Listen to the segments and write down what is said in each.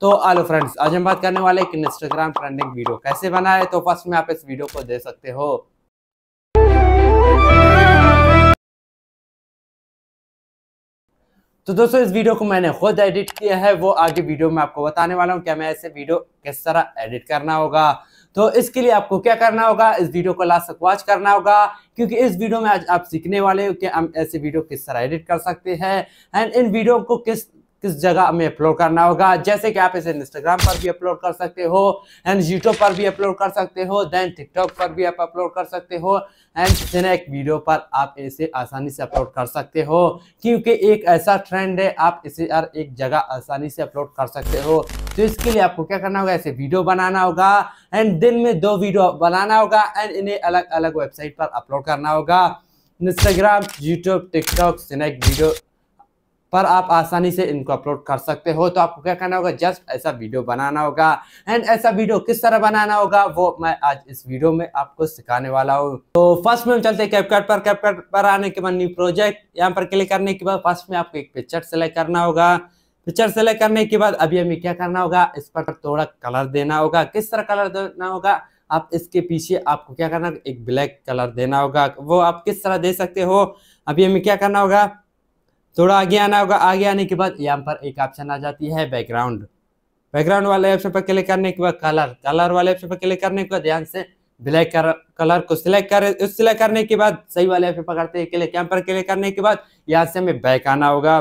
तो आलो फ्रेंड्स आज हम बात करने वाले कि इंस्टाग्राम ट्रेंडिंग वीडियो कैसे बनाए तो फर्स्ट में आप इस वीडियो को दे सकते हो तो दोस्तों इस वीडियो को मैंने खुद एडिट किया है वो आगे वीडियो में आपको बताने वाला हूँ क्या मैं ऐसे वीडियो किस तरह एडिट करना होगा तो इसके लिए आपको क्या करना होगा इस वीडियो को लास्ट तक वॉच करना होगा क्योंकि इस वीडियो में आज आप सीखने वाले हो कि हम ऐसे वीडियो किस तरह एडिट कर सकते हैं एंड इन वीडियो को किस किस जगह में अपलोड करना होगा जैसे कि आप इसे इंस्टाग्राम पर भी अपलोड कर सकते हो एंड यूट्यूब पर भी अपलोड कर सकते हो देन टिकटॉक पर भी आप अपलोड कर सकते हो एंड स्नैक वीडियो पर आप इसे आसानी से अपलोड कर सकते हो क्योंकि एक ऐसा ट्रेंड है आप इसे हर एक जगह आसानी से अपलोड कर सकते हो तो इसके लिए आपको क्या करना होगा ऐसे वीडियो बनाना होगा एंड दिन में दो वीडियो बनाना होगा एंड इन्हें अलग अलग वेबसाइट पर अपलोड करना होगा Instagram YouTube TikTok snack video पर आप आसानी से इनको अपलोड कर सकते हो तो आपको क्या करना होगा जस्ट ऐसा वीडियो बनाना होगा एंड ऐसा वीडियो किस तरह बनाना होगा वो मैं आज इस वीडियो में आपको सिखाने वाला हूँ तो फर्स्ट में चलते हैं कैपकट पर कैपकट पर आने के बाद न्यू प्रोजेक्ट यहाँ पर क्लिक करने के बाद फर्स्ट में आपको एक पिक्चर सेलेक्ट करना होगा पिक्चर सेलेक्ट करने के बाद अभी हमें क्या करना होगा इस पर थोड़ा कलर देना होगा किस तरह कलर देना होगा आप इसके पीछे आपको क्या करना होगा एक ब्लैक कलर देना होगा वो आप किस तरह दे सकते हो अभी हमें क्या करना होगा थोड़ा आगे आना होगा आगे आने के बाद यहाँ पर एक ऑप्शन आ जाती है बैकग्राउंड बैकग्राउंड वाले ऑप्शन पर क्लिक करने के बाद कलर कलर वाले ऑप्शन पर क्लिक करने के बाद ध्यान से ब्लैक कलर को सिलेक्ट कर सिलेक्ट करने के बाद सही वाले ऑप्शन पकड़ते करते हैं क्लिक यहाँ पर क्लिक करने के बाद यहाँ से हमें बैक आना होगा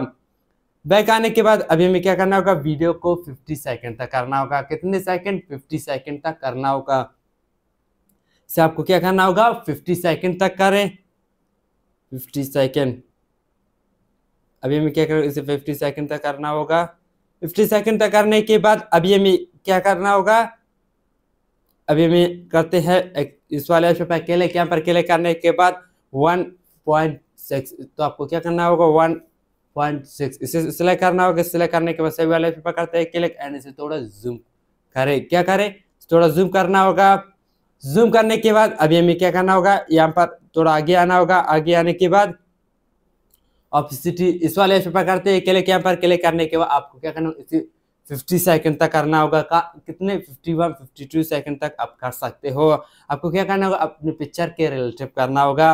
बैक आने के बाद अभी हमें क्या करना होगा वीडियो को फिफ्टी सेकेंड तक करना होगा कितने सेकेंड फिफ्टी सेकेंड तक करना होगा से आपको क्या करना होगा फिफ्टी सेकेंड तक करें फिफ्टी सेकेंड अभी हमें क्या कर इसे फिफ्टी सेकेंड तक करना होगा फिफ्टी सेकेंड तक करने के बाद अभी हमें क्या करना होगा अभी हमें करते हैं इस वाले ऑप्शन पर अकेले यहाँ पर अकेले करने के बाद वन पॉइंट सिक्स तो आपको क्या करना होगा वन पॉइंट सिक्स इसे सिलेक्ट करना होगा सिलेक्ट करने के बाद सभी वाले ऑप्शन पर करते हैं अकेले एंड इसे थोड़ा जूम करें क्या करें थोड़ा जूम करना होगा जूम करने के बाद अभी हमें क्या करना होगा यहाँ पर थोड़ा आगे आना होगा आगे आने के बाद ऑफिसिटी इस वाले पेपर करते हैं अकेले यहाँ पर अकेले करने के बाद आपको क्या करना होगा फिफ्टी सेकेंड तक करना होगा का कितने fifty one fifty two second तक आप कर सकते हो आपको क्या करना होगा अपने पिक्चर के रिलेटिव करना होगा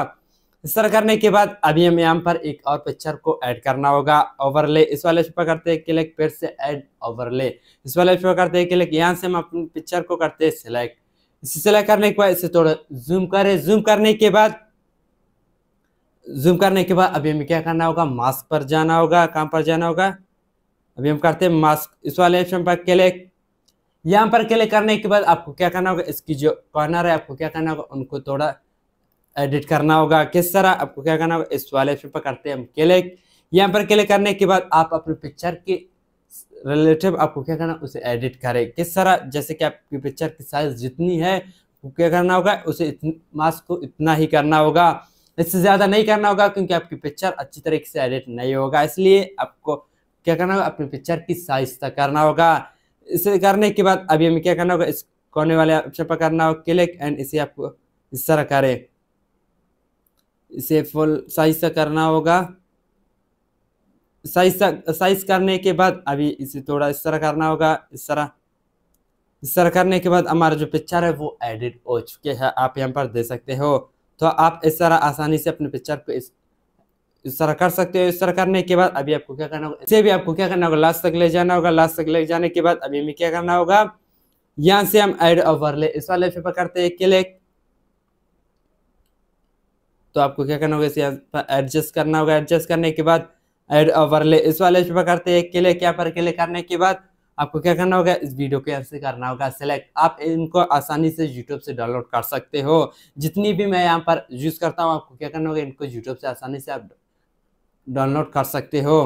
इस तरह करने के बाद अभी हम यहाँ पर एक और पिक्चर को ऐड करना होगा ओवरले इस वाले पेपर करते हैं क्लिक फिर से ऐड ओवरले इस वाले पेपर करते हैं क्लिक यहाँ से हम अपने पिक्चर को करते हैं सिलेक्ट इसे सिलेक्ट करने के बाद इसे थोड़ा जूम करें जूम करने के बाद जूम करने के बाद अभी हमें क्या करना होगा मास्क पर जाना होगा कहाँ पर जाना होगा अभी हम करते हैं मास्क इस वाले ऑप्शन पर क्लिक यहाँ पर क्लिक करने के बाद आपको क्या करना होगा इसकी जो कॉर्नर है आपको क्या करना होगा उनको थोड़ा एडिट करना होगा किस तरह आपको क्या करना होगा इस वाले ऑप्शन पर करते हैं हम क्लिक यहाँ पर क्लिक करने के बाद आप अपने पिक्चर के रिलेटिव आपको क्या करना उसे एडिट करें किस तरह जैसे कि आपकी पिक्चर की साइज जितनी है क्या करना होगा उसे मास्क को इतना ही करना होगा इससे ज़्यादा नहीं करना होगा क्योंकि आपकी पिक्चर अच्छी तरीके से एडिट नहीं होगा इसलिए आपको क्या करना होगा अपनी पिक्चर की साइज तक करना होगा इसे करने के बाद अभी हमें क्या करना होगा इस कोने वाले ऑप्शन पर करना होगा क्लिक एंड इसे आपको इस तरह करें इसे फुल साइज तक करना होगा साइज साइज करने के बाद अभी इसे थोड़ा इस तरह करना होगा इस तरह इस तरह करने के बाद हमारा जो पिक्चर है वो एडिट हो चुके हैं आप यहाँ पर दे सकते हो तो आप इस तरह आसानी से अपने पिक्चर को इस तरह कर सकते हो इस तरह करने के बाद अभी आपको क्या करना होगा इसे भी आपको क्या करना होगा लास्ट तक ले जाना होगा लास्ट तक ले जाने के बाद अभी हमें क्या करना होगा यहाँ से हम एड ले इस वाले पेपर करते हैं क्लिक तो आपको क्या करना होगा इसे एडजस्ट करना होगा एडजस्ट करने के बाद एड ओवर ले इस वाले पेपर करते हैं क्लिक यहाँ पर क्लिक करने के बाद आपको क्या करना होगा इस वीडियो को ऐसे करना होगा सेलेक्ट आप इनको आसानी से यूट्यूब से डाउनलोड कर सकते हो जितनी भी मैं यहाँ पर यूज़ करता हूँ आपको क्या करना होगा इनको यूट्यूब से आसानी से आप डाउनलोड कर सकते हो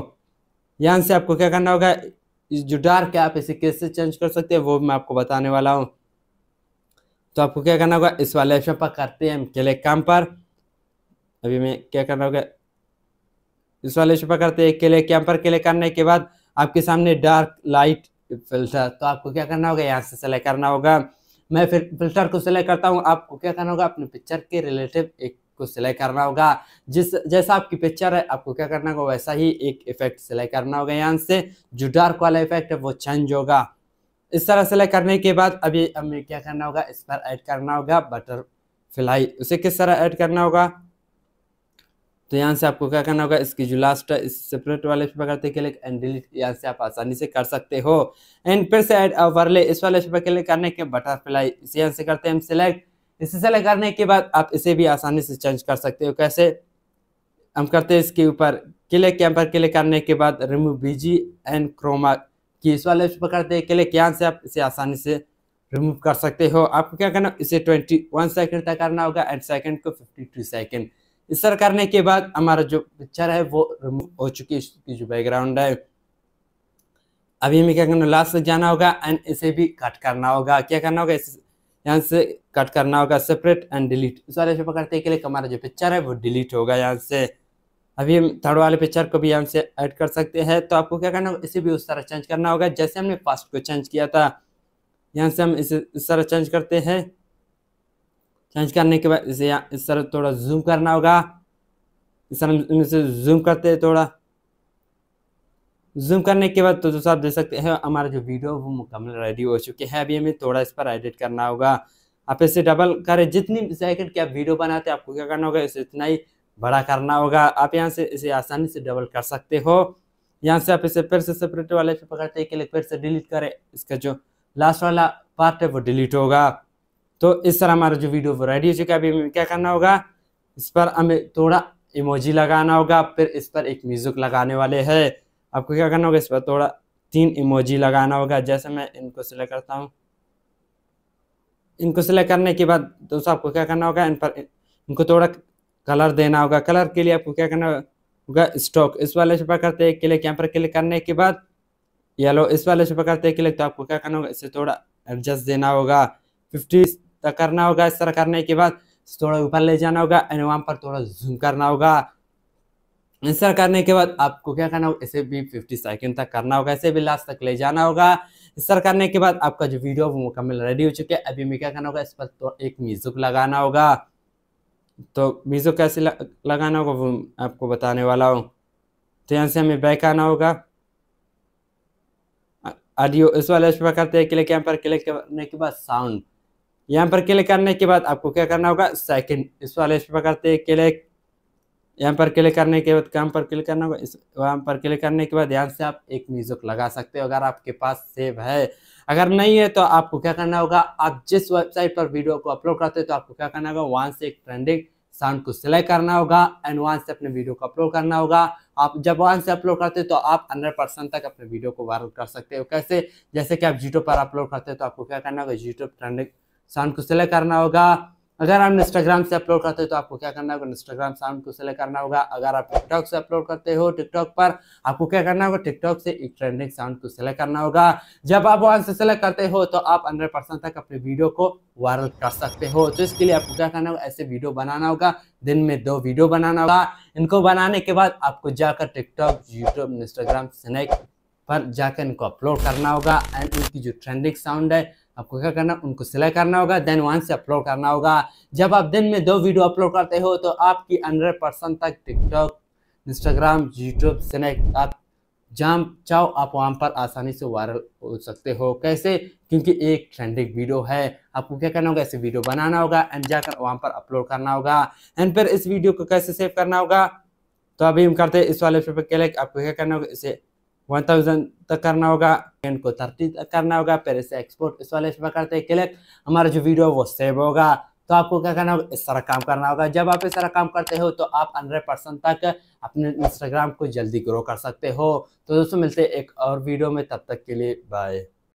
यहाँ से आपको क्या करना होगा जो डार्क है आप इसे कैसे चेंज कर सकते हैं वो मैं आपको बताने वाला हूँ तो आपको क्या करना होगा इस वाले ऑप्शन पर करते हैं हम काम पर अभी मैं क्या करना होगा इस वाले ऑप्शन पर करते हैं केले काम पर केले करने के बाद आपके सामने डार्क लाइट फिल्टर तो आपको क्या करना होगा यहाँ से सेलेक्ट करना होगा मैं फिर फिल्टर को सिलेक्ट करता हूँ आपको क्या करना होगा अपने पिक्चर के रिलेटिव एक को सिलेक्ट करना होगा जिस जैसा आपकी पिक्चर है आपको क्या करना होगा वैसा ही एक इफेक्ट सिलेक्ट करना होगा यहाँ से जो डार्क वाला इफेक्ट है वो चेंज होगा इस तरह सेलेक्ट करने के बाद अभी हमें क्या करना होगा इस पर ऐड करना होगा बटरफ्लाई उसे किस तरह ऐड करना होगा तो यहाँ से आपको क्या करना होगा इसकी जो लास्ट इस सेपरेट वाले पेपर करते के लिए एंड डिलीट यहाँ से आप आसानी से कर सकते हो एंड फिर से ऐड ओवरले इस वाले पेपर के लिए करने के बटरफ्लाई इसे यहाँ से करते हैं हम सिलेक्ट इसे सेलेक्ट करने के बाद आप इसे भी आसानी से चेंज कर सकते हो कैसे हम करते हैं इसके ऊपर क्लिक यहाँ पर क्लिक करने के बाद रिमूव बीजी एंड क्रोमा की इस वाले पेपर करते हैं क्लिक यहाँ से आप इसे आसानी से रिमूव कर सकते हो आपको क्या करना इसे 21 सेकंड तक करना होगा एंड सेकंड को 52 सेकंड सर करने के बाद हमारा जो पिक्चर है वो रिमूव हो चुकी है इसकी जो बैकग्राउंड है अभी हमें क्या करना लास्ट तक जाना होगा एंड इसे भी कट करना होगा क्या करना होगा इस यहाँ से कट करना होगा सेपरेट एंड डिलीट इस वाले पे करते के लिए हमारा जो पिक्चर है वो डिलीट होगा यहाँ से अभी हम थर्ड वाले पिक्चर को भी यहाँ से ऐड कर सकते हैं तो आपको क्या करना होगा इसे भी उस तरह चेंज करना होगा जैसे हमने फास्ट को चेंज किया था यहाँ से हम इसे इस तरह चेंज करते हैं चेंज करने के बाद इसे इस तरह थोड़ा जूम करना होगा इस तरह इसे जूम करते हैं थोड़ा जूम करने के बाद तो दोस्तों आप देख सकते हैं हमारा जो वीडियो वो मुकम्मल रेडी हो चुके हैं अभी हमें थोड़ा इस पर एडिट करना होगा आप इसे डबल करें जितनी सेकंड की आप वीडियो बनाते हैं आपको क्या करना होगा इसे इतना ही बड़ा करना होगा आप यहाँ से इसे आसानी से डबल कर सकते हो यहाँ से आप इसे फिर से सेपरेट वाले पे पकड़ते के लिए फिर से डिलीट करें इसका जो लास्ट वाला पार्ट है वो डिलीट होगा तो इस तरह हमारा जो वीडियो वो रेडी हो चुका है अभी क्या करना होगा इस पर हमें थोड़ा इमोजी लगाना होगा फिर इस पर एक म्यूज़िक लगाने वाले है आपको क्या करना होगा इस पर थोड़ा तीन इमोजी लगाना होगा जैसे मैं इनको सिलेक्ट करता हूँ इनको सिलेक्ट करने के बाद दोस्तों आपको क्या करना होगा इन पर इनको थोड़ा कलर देना होगा कलर के लिए आपको क्या करना होगा स्टॉक इस वाले पर करते हैं क्लिक यहाँ पर क्लिक करने के बाद येलो इस वाले पर करते हैं क्लिक तो आपको क्या करना होगा इसे थोड़ा एडजस्ट देना होगा फिफ्टी तो करना होगा इस तरह करने के बाद थोड़ा ऊपर ले जाना होगा एंड वहाँ पर थोड़ा जूम करना होगा इस तरह करने के बाद आपको क्या करना होगा इसे भी फिफ्टी सेकेंड तक करना होगा इसे भी लास्ट तक ले जाना होगा इस तरह करने के बाद आपका जो वीडियो वो मुकम्मल रेडी हो चुके है अभी हमें क्या करना होगा इस पर तो एक म्यूज़िक लगाना होगा तो म्यूज़िक कैसे लगाना होगा वो आपको बताने वाला हूँ तो यहाँ से हमें बैक आना होगा ऑडियो इस वाले इस पर करते हैं क्लिक यहाँ पर क्लिक करने के बाद साउंड यहाँ पर क्लिक करने के बाद आपको क्या करना होगा सेकंड इस वाले इस पर करते हैं क्लिक यहाँ पर क्लिक करने के बाद कहाँ पर क्लिक करना होगा इस वहाँ पर क्लिक करने के बाद यहाँ से आप एक म्यूज़िक लगा सकते हो अगर आपके पास सेव है अगर नहीं है तो आपको क्या करना होगा आप जिस वेबसाइट पर वीडियो को अपलोड करते हो तो आपको क्या करना होगा वहाँ से एक ट्रेंडिंग साउंड को सिलेक्ट करना होगा एंड वहाँ से अपने वीडियो को अपलोड करना होगा आप जब वहाँ से अपलोड करते हो तो आप हंड्रेड परसेंट तक अपने वीडियो को वायरल कर सकते हो कैसे जैसे कि आप यूट्यूब पर अपलोड करते हो तो आपको क्या करना होगा यूट्यूब ट्रेंडिंग साउंड को सिलेक्ट करना होगा अगर आप इंस्टाग्राम से अपलोड करते हो तो आपको क्या करना होगा इंस्टाग्राम साउंड को सिलेक्ट करना होगा अगर आप टिकटॉक से अपलोड करते हो टिकटॉक पर आपको क्या करना होगा टिकटॉक से एक ट्रेंडिंग साउंड को सिलेक्ट करना होगा जब आप वहां से सिलेक्ट करते हो तो आप हंड्रेड परसेंट तक अपने वीडियो को वायरल कर सकते हो तो इसके लिए आपको क्या करना होगा ऐसे वीडियो बनाना होगा दिन में दो वीडियो बनाना होगा इनको बनाने के बाद आपको जाकर टिकटॉक यूट्यूब इंस्टाग्राम स्नैक पर जाकर इनको अपलोड करना होगा एंड इनकी जो ट्रेंडिंग साउंड है आपको क्या करना उनको सिलेक्ट करना होगा देन वहां से अपलोड करना होगा जब आप दिन में दो वीडियो अपलोड करते हो तो आपकी हंड्रेड परसेंट तक टिकटॉक इंस्टाग्राम यूट्यूब स्नैक आप जहाँ चाहो आप वहाँ पर आसानी से वायरल हो सकते हो कैसे क्योंकि एक ट्रेंडिंग वीडियो है आपको क्या करना होगा ऐसे वीडियो बनाना होगा एंड जाकर वहाँ पर अपलोड करना होगा एंड फिर इस वीडियो को कैसे सेव करना होगा तो अभी हम करते हैं इस वाले पे क्लिक आपको क्या करना होगा इसे वन थाउजेंड तक करना होगा एंड को थर्टी तक करना होगा फिर इसे एक्सपोर्ट इस वाले इसमें करते हैं क्लिक हमारा जो वीडियो वो सेव होगा तो आपको क्या करना होगा इस तरह काम करना होगा जब आप इस तरह काम करते हो तो आप हंड्रेड परसेंट तक अपने इंस्टाग्राम को जल्दी ग्रो कर सकते हो तो दोस्तों मिलते हैं एक और वीडियो में तब तक के लिए बाय